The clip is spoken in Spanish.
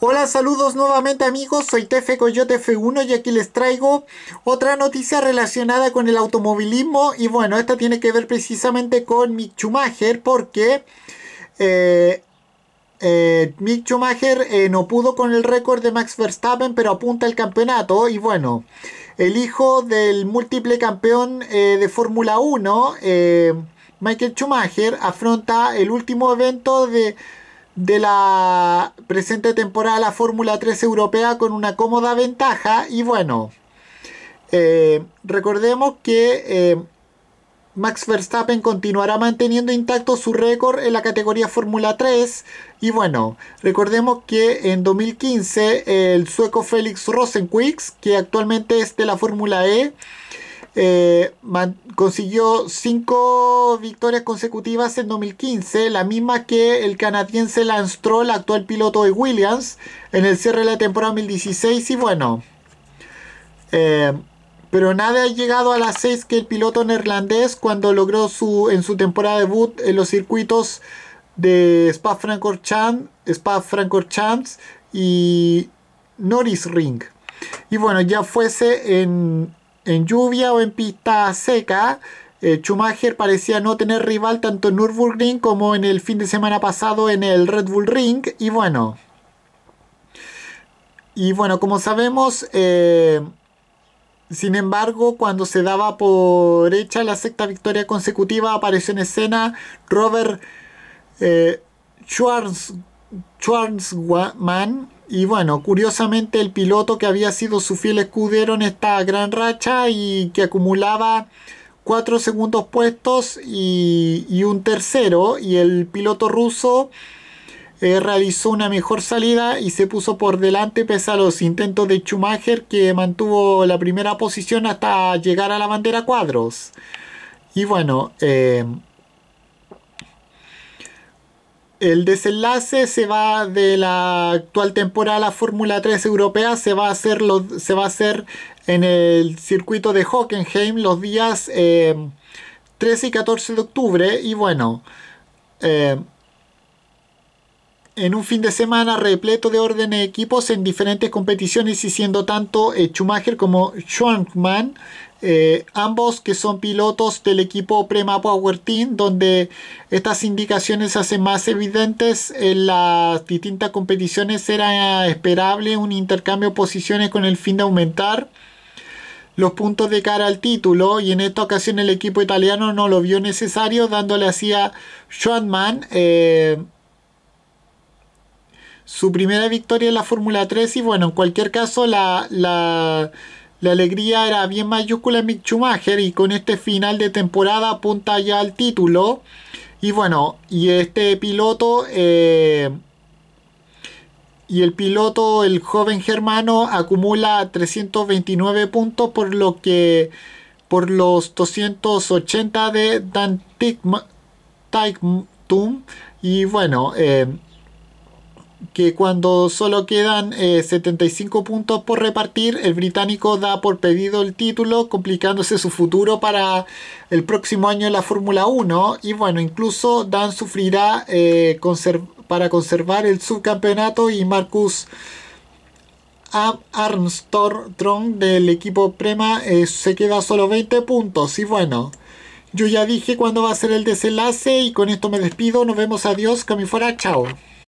Hola, saludos nuevamente amigos, soy TF Coyote F1 y aquí les traigo otra noticia relacionada con el automovilismo y bueno, esta tiene que ver precisamente con Mick Schumacher porque eh, eh Mick Schumacher eh, no pudo con el récord de Max Verstappen pero apunta al campeonato y bueno, el hijo del múltiple campeón eh, de Fórmula 1, Michael Schumacher, afronta el último evento de de la presente temporada la Fórmula 3 europea con una cómoda ventaja y bueno, eh, recordemos que eh, Max Verstappen continuará manteniendo intacto su récord en la categoría Fórmula 3. Y bueno, recordemos que en 2015 el sueco Felix Rosenquist, que actualmente es de la Fórmula E, eh, consiguió 5 victorias consecutivas en 2015, la misma que el canadiense Lance el actual piloto de Williams, en el cierre de la temporada 2016. Y bueno, eh, pero nadie ha llegado a las 6 que el piloto neerlandés cuando logró su, en su temporada debut en los circuitos de Spa-Francorchamps Spa y Norris Ring. Y bueno, ya fuese en en lluvia o en pista seca, eh, Schumacher parecía no tener rival tanto en Nürburgring como en el fin de semana pasado en el Red Bull Ring. Y bueno. Y bueno, como sabemos, eh, sin embargo, cuando se daba por hecha la sexta victoria consecutiva, apareció en escena Robert eh, Schwarz Schwarzman. Y bueno, curiosamente el piloto que había sido su fiel escudero en esta gran racha y que acumulaba cuatro segundos puestos y, un tercero. Y el piloto ruso eh, realizó una mejor salida y se puso por delante pese a los intentos de Schumacher que mantuvo la primera posición hasta llegar a la bandera cuadros. Y bueno, eh, el desenlace se va de la actual temporada la Fórmula 3 europea, se va a hacer, se va a en el circuito de Hockenheim los días 13 eh, y 14 de octubre. Y bueno, eh, en un fin de semana repleto de orden de equipos en diferentes competiciones y siendo tanto eh, Schumacher como Schwankman, eh, ambos que son pilotos del equipo Prema Power Team, donde estas indicaciones se hacen más evidentes en las distintas competiciones, era esperable un intercambio de posiciones con el fin de aumentar los puntos de cara al título y en esta ocasión el equipo italiano no lo vio necesario dándole así a Schwankman eh, su primera victoria en la Fórmula 3 y bueno, en cualquier caso la, alegría era bien mayúscula en Mick Schumacher y con este final de temporada apunta ya al título y bueno, y este piloto eh, y el piloto, el joven germano, acumula 329 puntos por lo que por los 280 de Dan Teichmann y bueno, eh, que cuando solo quedan 75 eh, puntos por repartir, el británico da por pedido el título, complicándose su futuro para el próximo año en la Fórmula 1. Y bueno, incluso Dan sufrirá eh, para conservar el subcampeonato y Marcus Armstrong del equipo Prema eh, se queda solo 20 puntos. Y bueno. Yo ya dije cuándo va a ser el desenlace y con esto me despido. Nos vemos. Adiós. me fuera. Chao.